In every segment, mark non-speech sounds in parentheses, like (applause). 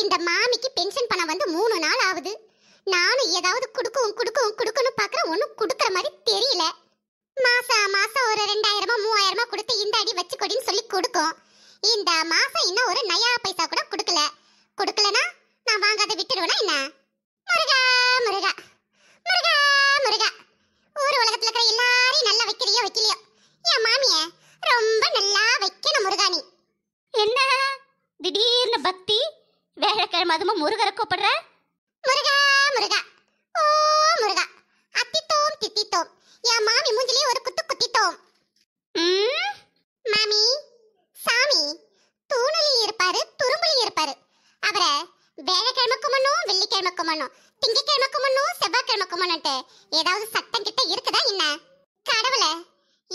இந்த மாமிக்கு பென்ஷன் பணம் வந்து மூணு நாள் ஆகுது நானும் ஏதாவது கொடுக்கும் கொடுக்கும் கொடுக்கணும் பார்க்குற ஒன்றும் கொடுக்குற மாதிரி தெரியல மாசா மாசம் ஒரு ரெண்டாயிரமா மூவாயிரமா கொடுத்து இந்த அடி வச்சுக்கொடின்னு சொல்லி கொடுக்கும் இந்த மாசம் இன்னும் ஒரு நயா பைசா கூட கொடுக்கல கொடுக்கலனா நான் வாங்காத விட்டுருவேனா என்ன முருகா முருகா முருகா முருகா ஊர் உலகத்துல இருக்கிற எல்லாரையும் நல்லா வைக்கிறியோ வைக்கலையோ என் மாமிய ரொம்ப நல்லா வைக்கணும் முருகாணி என்ன திடீர்னு பக்தி வேலைக்கிழமை அதுமா முருகரை கூப்பிடுற முருகா முருகா ஓ முருகா அத்தித்தோம் தித்தித்தோம் என் மாமி மூஞ்சிலே ஒரு குத்து குத்தித்தோம் மாமி சாமி தூணில் இருப்பாரு துரும்புலி இருப்பாரு அவரை வேலைக்கிழமை குமணும் வெள்ளிக்கிழமை குமணும் திங்கக்கிழமை குமணும் செவ்வாய்க்கிழமை குமணும்ட்டு ஏதாவது சட்டம் கிட்ட இருக்குதா என்ன கடவுளை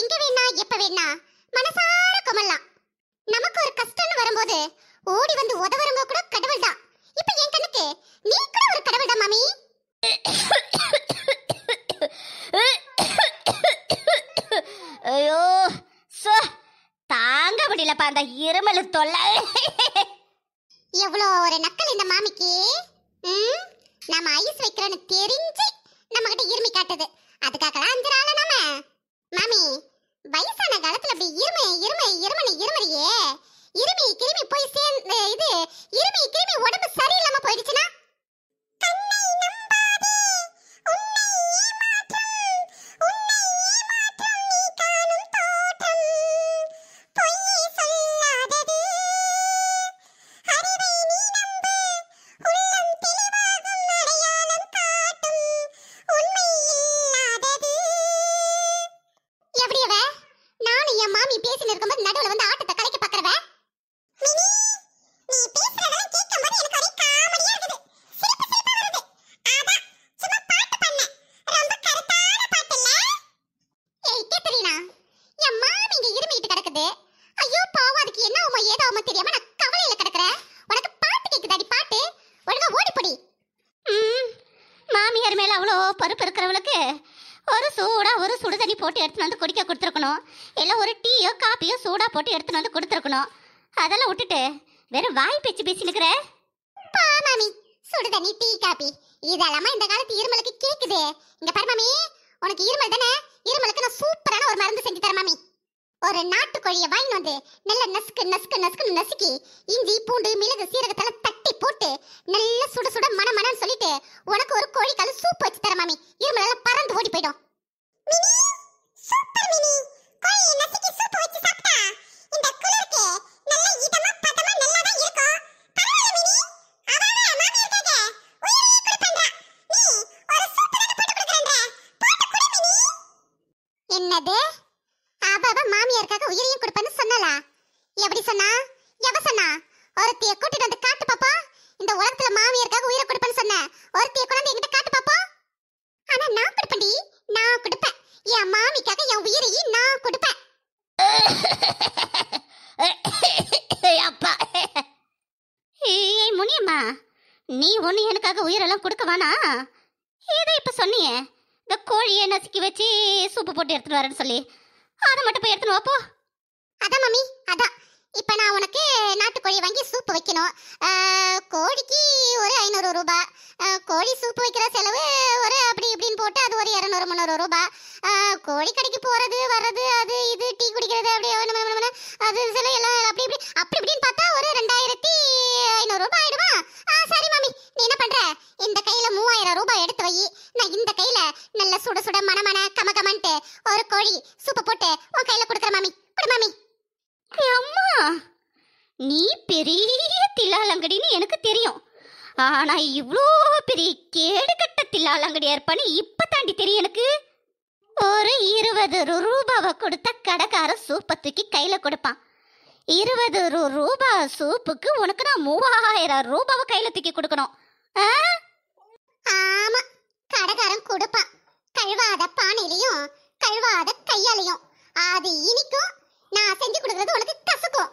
எங்க வேணா எப்ப வேணா மனசார குமரலாம் நமக்கு ஒரு கஷ்டம்னு வரும்போது ஓடி வந்து உதவறவங்க கூட கடவுள் தான் இப்ப என் கண்ணுக்கு நீ கூட ஒரு கடவுள் தான் மாமி ஐயோ சோ தாங்க முடியலப்பா அந்த இருமல் தொல்லை எவ்வளோ ஒரு நக்கல் இந்த மாமிக்கு நம்ம ஐஸ் வைக்கிறோன்னு தெரிஞ்சு நம்ம கிட்ட இருமி காட்டுது அதுக்காக அஞ்சு நாம மாமி வயசான காலத்துல அப்படி இருமை இருமை இருமணி இருமறியே இருமி கிருமி போய் சேர்ந்து இது இருமி கிருமி உடம்பு சரியில்லாம போயிடுச்சுன்னா பருப்பு இருக்கிறவளுக்கு ஒரு சூடாக ஒரு சுடு தண்ணி போட்டு எடுத்துன்னு வந்து குடிக்க கொடுத்துருக்கணும் இல்லை ஒரு டீயோ காப்பியோ சூடாக போட்டு எடுத்துன்னு வந்து கொடுத்துருக்கணும் அதெல்லாம் விட்டுட்டு வெறும் வாய் பேச்சு பேசினுக்கிற பா மாமி சுடு தண்ணி டீ காப்பி இதெல்லாமா இந்த காலத்து இருமலுக்கு கேக்குது இங்கே பாரு மாமி உனக்கு இருமல் தானே இருமலுக்கு நான் சூப்பரான ஒரு மருந்து செஞ்சு தரேன் மாமி ஒரு நாட்டுக்கோழியை வாங்கி வந்து நல்ல நசுக்கு நசுக்கு நசுக்கு நசுக்கி இஞ்சி பூண்டு மிளகு சீரகத்தால தட்டி போட்டு நல்ல சுட சுட மன மனன்னு சொல்லிட்டு உனக்கு ஒரு கோழி கால சூப் வச்சு தர மாமி இருமலால பறந்து ஓடி போயிடும் என்னது உயிரையும் கொடுப்பேன்னு சொன்னாளா எப்படி சொன்னா எவ சொன்னா ஒருத்திய கூட்டிட்டு வந்து காட்டு பாப்பா இந்த உலகத்துல மாமியருக்காக உயிரை கொடுப்பேன்னு சொன்ன ஒருத்திய கொண்டு என்கிட்ட காட்டு பாப்பா ஆனா நான் கொடுப்பேன்டி நான் கொடுப்பேன் என் மாமிக்காக என் உயிரையும் நான் கொடுப்பேன் (laughs) அப்பா ஏய் முனியம்மா நீ ஒன்று எனக்காக உயிரெல்லாம் கொடுக்க வேணா ஏதோ இப்போ சொன்னியே இந்த கோழியை நசுக்கி வச்சு சூப்பு போட்டு எடுத்துகிட்டு வரேன்னு சொல்லி அதை மட்டும் போய் எடுத்துன்னு வாப்போ அதான் மம்மி அதான் இப்போ நான் உனக்கு நாட்டுக்கோழி வாங்கி சூப் வைக்கணும் கோழிக்கு ஒரு ஐநூறு ரூபாய் கோழி சூப் வைக்கிற செலவு ஒரு அப்படி இப்படின்னு போட்டு அது ஒரு இரநூறு முந்நூறு ரூபாய் கோழி கடைக்கு போகிறது வர்றது அது இது டீ குடிக்கிறது அப்படி அது செலவு எல்லாம் அப்படி இப்படி தில்லாலங்கடின்னு எனக்கு தெரியும் ஆனா இவ்வளோ பெரிய கேடுகட்ட தில்லாலங்கடியா இருப்பான்னு இப்ப தாண்டி தெரியும் எனக்கு ஒரு இருபது ரூபாவை கொடுத்த கடைக்கார சூப்பை தூக்கி கையில கொடுப்பான் இருபது ரூபா சூப்புக்கு உனக்கு நான் மூவாயிரம் ரூபாவை கையில தூக்கி கொடுக்கணும் ஆமா கடைக்காரன் கொடுப்பான் கழுவாத பானையிலையும் கழுவாத கையாலையும் அது இனிக்கும் நான் செஞ்சு கொடுக்கறது உனக்கு கசக்கும்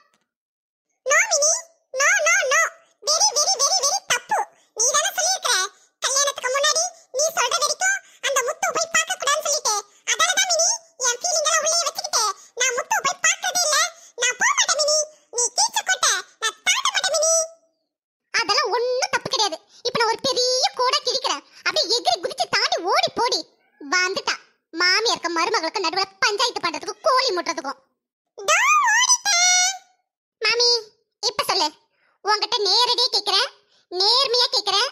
மாமியாருக்கு மருமகளுக்கு நடுவில் பஞ்சாயத்து பண்றதுக்கு கோழி முட்டுறதுக்கும் மாமி இப்ப சொல்லு உன்கிட்ட நேரடியா கேக்குறேன் நேர்மையா கேக்குறேன்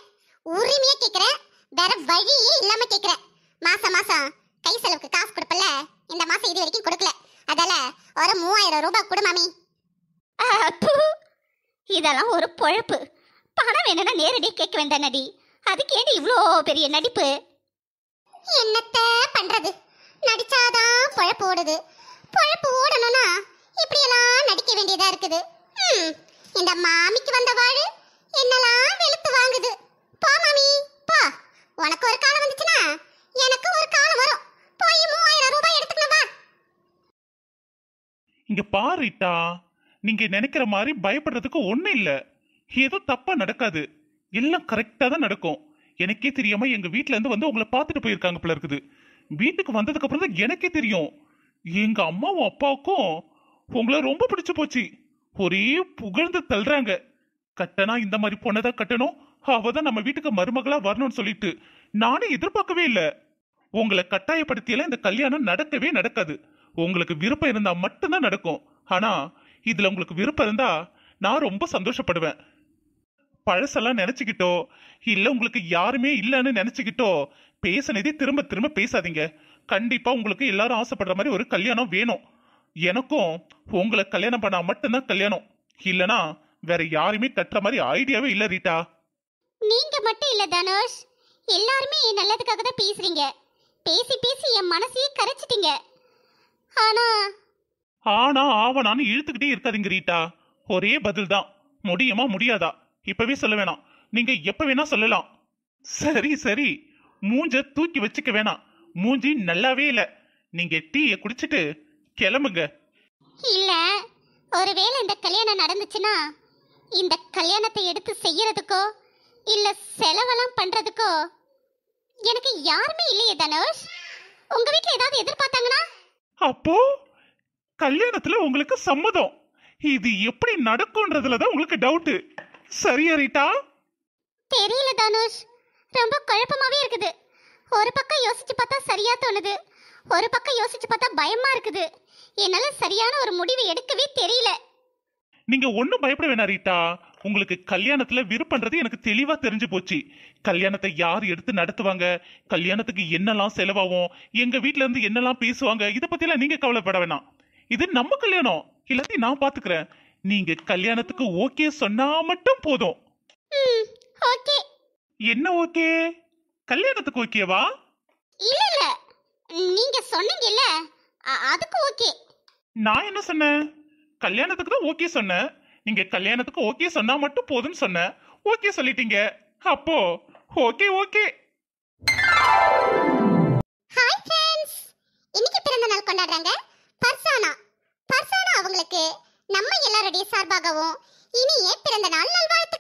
உரிமையா கேக்குறேன் வேற வழியே இல்லாம கேக்குறேன் மாசம் மாசம் கை செலவுக்கு காசு கொடுப்பல இந்த மாசம் இது வரைக்கும் கொடுக்கல அதால ஒரு மூவாயிரம் ரூபாய் கொடு மாமி இதெல்லாம் ஒரு பொழப்பு பணம் வேணும்னா நேரடியாக கேட்க வேண்டாம் நடி அதுக்கு ஏன் இவ்வளோ பெரிய நடிப்பு என்னத்த பண்றது நடிச்சாதான் பொழப்பு ஓடுது பொழப்பு ஓடணும்னா இப்படியெல்லாம் நடிக்க வேண்டியதா இருக்குது இந்த மாமிக்கு வந்த வாழு என்னெல்லாம் வெளுத்து வாங்குது போ மாமி போ உனக்கு ஒரு காலம் வந்துச்சுன்னா எனக்கு ஒரு காலம் வரும் போய் மூவாயிரம் ரூபாய் எடுத்துக்கணும் வா இங்க பாருட்டா நீங்க நினைக்கிற மாதிரி பயப்படுறதுக்கு ஒண்ணு இல்ல ஏதோ தப்பா நடக்காது எல்லாம் கரெக்டா தான் நடக்கும் எனக்கே தெரியாம எங்க வீட்ல இருந்து வந்து உங்களை பார்த்துட்டு போயிருக்காங்க போல இருக்குது வீட்டுக்கு வந்ததுக்கு அப்புறம் தான் எனக்கே தெரியும் எங்க அம்மாவும் அப்பாவுக்கும் உங்களை ரொம்ப பிடிச்சு போச்சு ஒரே புகழ்ந்து தள்ளுறாங்க கட்டணா இந்த மாதிரி பொண்ணை கட்டணும் அவதான் நம்ம வீட்டுக்கு மருமகளா வரணும்னு சொல்லிட்டு நானே எதிர்பார்க்கவே இல்ல உங்களை கட்டாயப்படுத்தியெல்லாம் இந்த கல்யாணம் நடக்கவே நடக்காது உங்களுக்கு விருப்பம் இருந்தா மட்டும்தான் நடக்கும் ஆனா இதுல உங்களுக்கு விருப்பம் இருந்தா நான் ரொம்ப சந்தோஷப்படுவேன் பழசெல்லாம் நினைச்சுக்கிட்டோ இல்ல உங்களுக்கு யாருமே இல்லைன்னு நினைச்சுக்கிட்டோ பேசினதே திரும்ப திரும்ப பேசாதீங்க கண்டிப்பா உங்களுக்கு எல்லாரும் ஆசைப்படுற மாதிரி ஒரு கல்யாணம் வேணும் எனக்கும் உங்களை கல்யாணம் பண்ணா மட்டும்தான் கல்யாணம் இல்லனா வேற யாருமே கட்டுற மாதிரி ஐடியாவே இல்ல ரீட்டா நீங்க மட்டும் இல்ல தனுஷ் எல்லாருமே என் நல்லதுக்காக தான் பேசுறீங்க பேசி பேசி என் மனசையே கரைச்சிட்டீங்க ஆனா ஆனா ஆவனான்னு இழுத்துக்கிட்டே இருக்காதீங்க ரீட்டா ஒரே பதில் தான் முடியுமா முடியாதா இப்பவே சொல்ல வேணாம் நீங்க எப்ப வேணா சொல்லலாம் சரி சரி மூஞ்ச தூக்கி வச்சுக்க வேணாம் மூஞ்சி நல்லாவே இல்ல நீங்க டீயை குடிச்சிட்டு கிளம்புங்க இல்ல ஒருவேளை இந்த கல்யாணம் நடந்துச்சுன்னா இந்த கல்யாணத்தை எடுத்து செய்யறதுக்கோ இல்ல செலவெல்லாம் பண்றதுக்கோ எனக்கு யாருமே இல்லையே தனுஷ் உங்க வீட்ல ஏதாவது எதிர்பார்த்தாங்கன்னா அப்போ கல்யாணத்துல உங்களுக்கு சம்மதம் இது எப்படி நடக்கும்ன்றதுல தான் உங்களுக்கு டவுட் சரியா ரீட்டா தெரியல தனுஷ் ரொம்ப குழப்பமாவே இருக்குது ஒரு பக்கம் யோசிச்சு பார்த்தா சரியா தோணுது ஒரு பக்கம் யோசிச்சு பார்த்தா பயமா இருக்குது என்னால சரியான ஒரு முடிவு எடுக்கவே தெரியல நீங்க ஒண்ணும் பயப்பட வேணாம் ரீட்டா உங்களுக்கு கல்யாணத்துல விருப்பன்றது எனக்கு தெளிவா தெரிஞ்சு போச்சு கல்யாணத்தை யார் எடுத்து நடத்துவாங்க கல்யாணத்துக்கு என்னெல்லாம் செலவாகும் எங்க வீட்ல இருந்து என்னெல்லாம் பேசுவாங்க இத பத்திலாம் நீங்க கவலைப்பட வேணாம் இது நம்ம கல்யாணம் எல்லாத்தையும் நான் பாத்துக்கிறேன் நீங்க கல்யாணத்துக்கு ஓகே சொன்னா மட்டும் போதும் ஓகே என்ன ஓகே கல்யாணத்துக்கு ஓகேவா இல்ல இல்ல நீங்க சொன்னீங்கல்ல அதுக்கு ஓகே நான் என்ன சொன்னேன் கல்யாணத்துக்கு தான் ஓகே சொன்னேன் நீங்க கல்யாணத்துக்கு ஓகே சொன்னா மட்டும் போதுன்னு சொன்னேன் ஓகே சொல்லிட்டீங்க அப்போ ஓகே ஓகே ஹாய் ஃப்ரெண்ட்ஸ் இன்னைக்கு பிறந்த நாள் கொண்டாடுறாங்க பர்சானா பர்சானா அவங்களுக்கு நம்ம எல்லாரோட சார்பாகவும் இனிய பிறந்த நாள் நல்வாழ்த்து